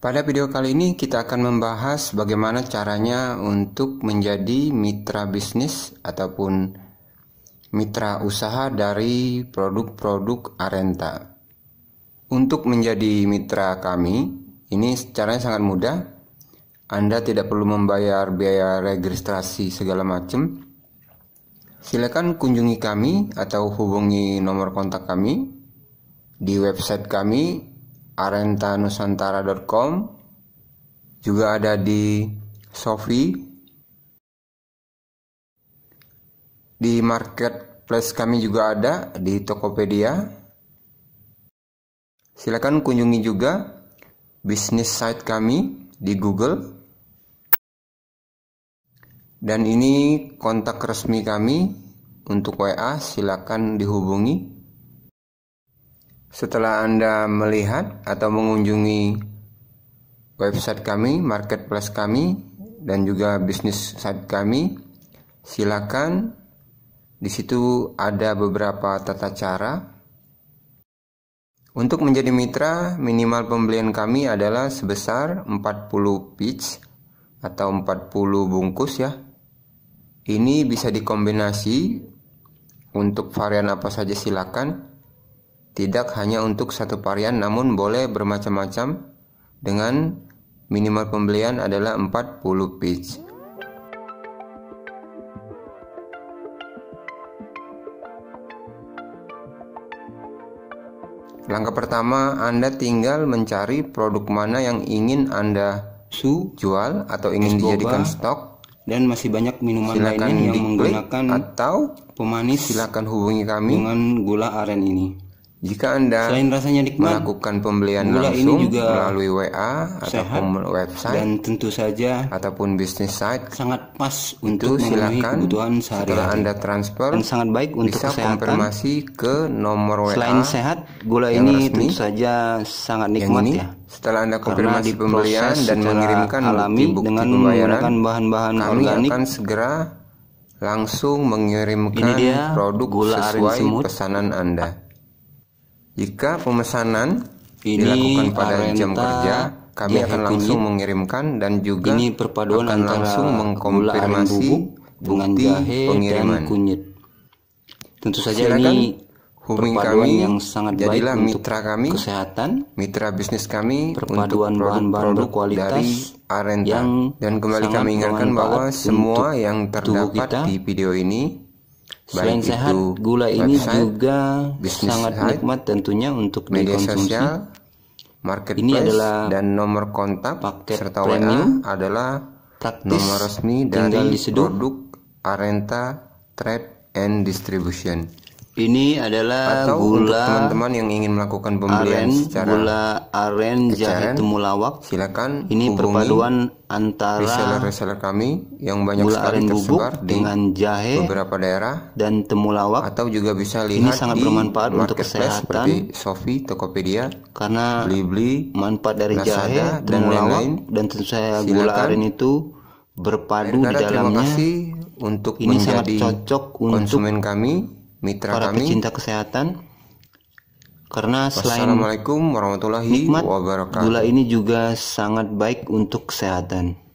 Pada video kali ini kita akan membahas bagaimana caranya untuk menjadi mitra bisnis ataupun mitra usaha dari produk-produk Arenta. Untuk menjadi mitra kami, ini caranya sangat mudah. Anda tidak perlu membayar biaya registrasi segala macam. Silakan kunjungi kami atau hubungi nomor kontak kami di website kami arentanusantara.com juga ada di Shopee di marketplace kami juga ada di Tokopedia silakan kunjungi juga bisnis site kami di Google dan ini kontak resmi kami untuk WA silakan dihubungi setelah Anda melihat atau mengunjungi website kami, marketplace kami, dan juga bisnis site kami, silakan di situ ada beberapa tata cara. Untuk menjadi mitra, minimal pembelian kami adalah sebesar 40 pitch atau 40 bungkus ya. Ini bisa dikombinasi untuk varian apa saja silakan tidak hanya untuk satu varian namun boleh bermacam-macam dengan minimal pembelian adalah 40 piece. Langkah pertama, Anda tinggal mencari produk mana yang ingin Anda su jual atau ingin boba, dijadikan stok dan masih banyak minuman silakan yang menggunakan atau pemanis silakan hubungi kami dengan gula aren ini. Jika Anda Selain rasanya nikmat, melakukan pembelian gula langsung ini juga melalui WA sehat, ataupun website dan tentu saja ataupun bisnis site sangat pas untuk memenuhi kebutuhan sehari-hari. Setelah Anda transfer dan sangat baik untuk bisa kesehatan. konfirmasi ke nomor WA. Selain sehat, gula ini resmi, tentu saja sangat nikmat ini, ya. Setelah Anda konfirmasi pembelian dan mengirimkan alami bukti dengan menggunakan bahan-bahan organik akan segera langsung mengirimkan ini dia, produk gula sesuai pesanan Anda. Jika pemesanan ini dilakukan pada Arenta, jam kerja, kami ya, akan langsung ini, mengirimkan dan juga ini perpaduan akan langsung mengkonfirmasi bubuk, bunga jahe pengiriman. dan kunyit. Tentu saja Silakan, ini hubungi kami yang sangat jadilah baik mitra kami kesehatan mitra bisnis kami perpaduan bahan-bahan berkualitas dari Arenta yang dan kembali kami ingatkan bahwa semua yang terdapat kita, di video ini Selain Baik sehat, gula ini website, juga sangat nikmat tentunya untuk media dikonsumsi. Sosial, marketplace, ini adalah dan nomor kontak paket serta premium WA adalah praktis, nomor resmi dari produk Arenta Trade and Distribution. Ini adalah Atau gula teman-teman yang ingin melakukan pembelian aren, secara gula aren jahe temulawak. Silakan ini perpaduan antara reseller-reseller kami yang banyak gula sekali aren tersebar bubuk dengan jahe beberapa daerah dan temulawak atau juga bisa lihat ini sangat di bermanfaat untuk kesehatan seperti Shopee, Tokopedia karena beli-beli manfaat dari Lazada, jahe dan temulawak lain -lain. dan tentu saja Silakan. gula aren itu berpadu Air di dalamnya. Terima kasih untuk ini menjadi sangat cocok untuk konsumen kami mitra para kami pecinta kesehatan karena selain Assalamualaikum warahmatullahi nikmat, wabarakatuh. Gula ini juga sangat baik untuk kesehatan.